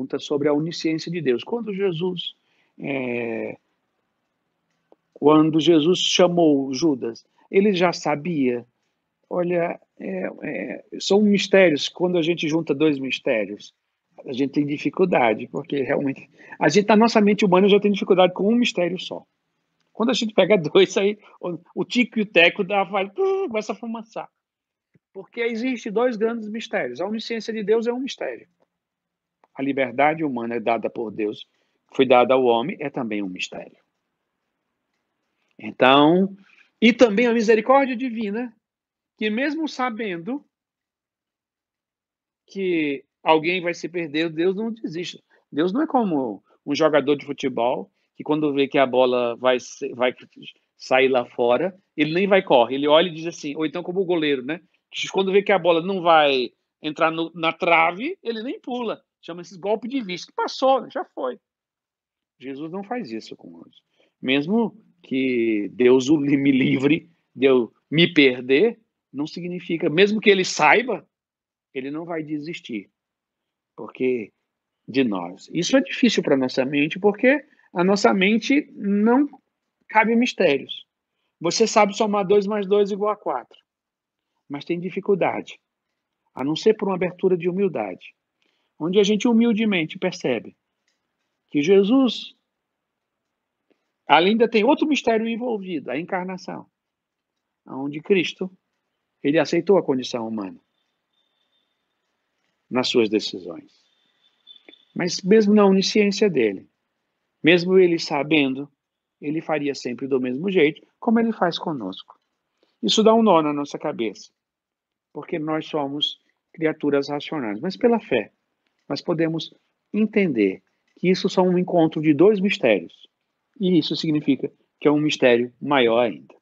pergunta sobre a onisciência de Deus. Quando Jesus é, quando Jesus chamou Judas, ele já sabia. Olha, é, é, são mistérios. Quando a gente junta dois mistérios, a gente tem dificuldade, porque realmente a gente na nossa mente humana já tem dificuldade com um mistério só. Quando a gente pega dois, aí o, o tico e o teco dá, vai, começa a fumaçar. Porque existem dois grandes mistérios. A onisciência de Deus é um mistério a liberdade humana é dada por Deus, foi dada ao homem, é também um mistério. Então, e também a misericórdia divina, que mesmo sabendo que alguém vai se perder, Deus não desiste. Deus não é como um jogador de futebol que quando vê que a bola vai, vai sair lá fora, ele nem vai correr, ele olha e diz assim, ou então como o goleiro, né? Quando vê que a bola não vai entrar no, na trave, ele nem pula. Chama esses golpe de vista que passou, já foi. Jesus não faz isso com nós. Mesmo que Deus me livre de eu me perder, não significa, mesmo que ele saiba, ele não vai desistir. Porque de nós. Isso é difícil para nossa mente, porque a nossa mente não cabe mistérios. Você sabe somar 2 mais 2 igual a 4, mas tem dificuldade, a não ser por uma abertura de humildade onde a gente humildemente percebe que Jesus ainda tem outro mistério envolvido, a encarnação, onde Cristo ele aceitou a condição humana nas suas decisões. Mas mesmo na onisciência dele, mesmo ele sabendo, ele faria sempre do mesmo jeito, como ele faz conosco. Isso dá um nó na nossa cabeça, porque nós somos criaturas racionais, mas pela fé nós podemos entender que isso são um encontro de dois mistérios. E isso significa que é um mistério maior ainda.